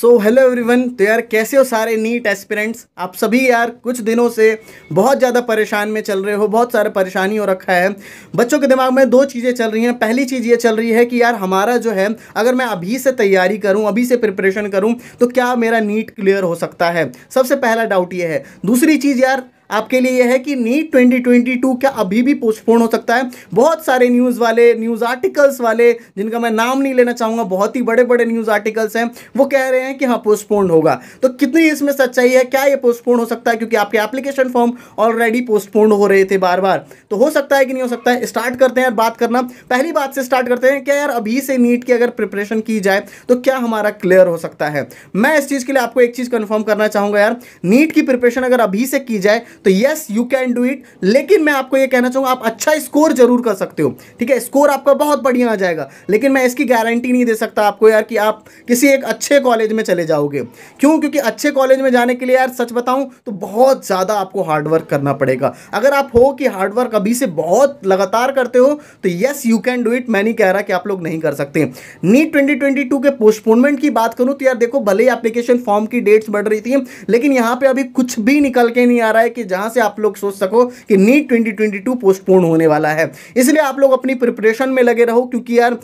so hello everyone तो यार कैसे हो सारे नीट एस्पिरेंट्स आप सभी यार कुछ दिनों से बहुत ज़्यादा परेशान में चल रहे हो बहुत सारे परेशानी हो रखा है बच्चों के दिमाग में दो चीज़ें चल रही हैं पहली चीज़ ये चल रही है कि यार हमारा जो है अगर मैं अभी से तैयारी करूं अभी से प्रिपरेशन करूं तो क्या मेरा नीट क्लियर हो सकता है सबसे पहला डाउट ये है दूसरी चीज़ यार आपके लिए यह है कि नीट 2022 क्या अभी भी पोस्टपोन हो सकता है बहुत सारे न्यूज़ वाले न्यूज़ आर्टिकल्स वाले जिनका मैं नाम नहीं लेना चाहूँगा बहुत ही बड़े बड़े न्यूज़ आर्टिकल्स हैं वो कह रहे हैं कि हाँ पोस्टपोन होगा तो कितनी इसमें सच्चाई है क्या ये पोस्टपोन हो सकता है क्योंकि आपके एप्लीकेशन फॉर्म ऑलरेडी पोस्टपोन हो रहे थे बार बार तो हो सकता है कि नहीं हो सकता है स्टार्ट करते हैं यार बात करना पहली बात से स्टार्ट करते हैं क्या यार अभी से नीट की अगर प्रिपरेशन की जाए तो क्या हमारा क्लियर हो सकता है मैं इस चीज़ के लिए आपको एक चीज़ कन्फर्म करना चाहूँगा यार नीट की प्रिपरेशन अगर अभी से की जाए तो yes you can do it लेकिन मैं आपको ये कहना चाहूँगा आप अच्छा स्कोर जरूर कर सकते हो ठीक है स्कोर आपका बहुत बढ़िया आ जाएगा लेकिन मैं इसकी गारंटी नहीं दे सकता आपको यार कि आप किसी एक अच्छे कॉलेज में चले जाओगे क्यों क्योंकि अच्छे कॉलेज में जाने के लिए यार सच बताऊँ तो बहुत ज़्यादा आपको हार्डवर्क करना पड़ेगा अगर आप हो कि हार्डवर्क अभी से बहुत लगातार करते हो तो yes you can do it मैं नहीं कह रहा कि आप लोग नहीं कर सकते नीट ट्वेंटी के पोस्टपोनमेंट की बात करूं तो यार देखो भले ही एप्लीकेशन फॉर्म की डेट्स बढ़ रही थी लेकिन यहाँ पर अभी कुछ भी निकल के नहीं आ रहा है कि जहां से आप लोग सोच सको कि नीट 2022 पोस्टपोन होने वाला है इसलिए आप लोग अपनी प्रिपरेशन में लगे रहो क्योंकि यार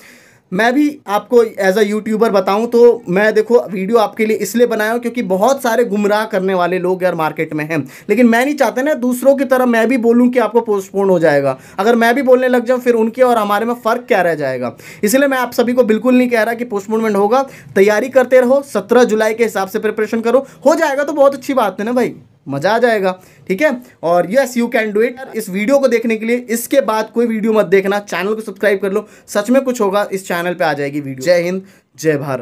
मैं भी आपको एज अ यूट्यूबर बताऊं तो मैं देखो वीडियो आपके लिए इसलिए बनाया हूं क्योंकि बहुत सारे गुमराह करने वाले लोग यार मार्केट में हैं लेकिन मैं नहीं चाहता ना दूसरों की तरह मैं भी बोलूं कि आपको पोस्टपोन हो जाएगा अगर मैं भी बोलने लग जाऊं फिर उनके और हमारे में फ़र्क क्या रह जाएगा इसलिए मैं आप सभी को बिल्कुल नहीं कह रहा कि पोस्टपोनमेंट होगा तैयारी करते रहो सत्रह जुलाई के हिसाब से प्रिपरेशन करो हो जाएगा तो बहुत अच्छी बात है ना भाई मज़ा आ जाएगा ठीक है और yes you can do it इस वीडियो को देखने के लिए इसके बाद कोई वीडियो मत देखना चैनल को सब्सक्राइब कर लो सच में कुछ होगा इस चैनल पर आ जाएगी वीडियो जय हिंद जय भारत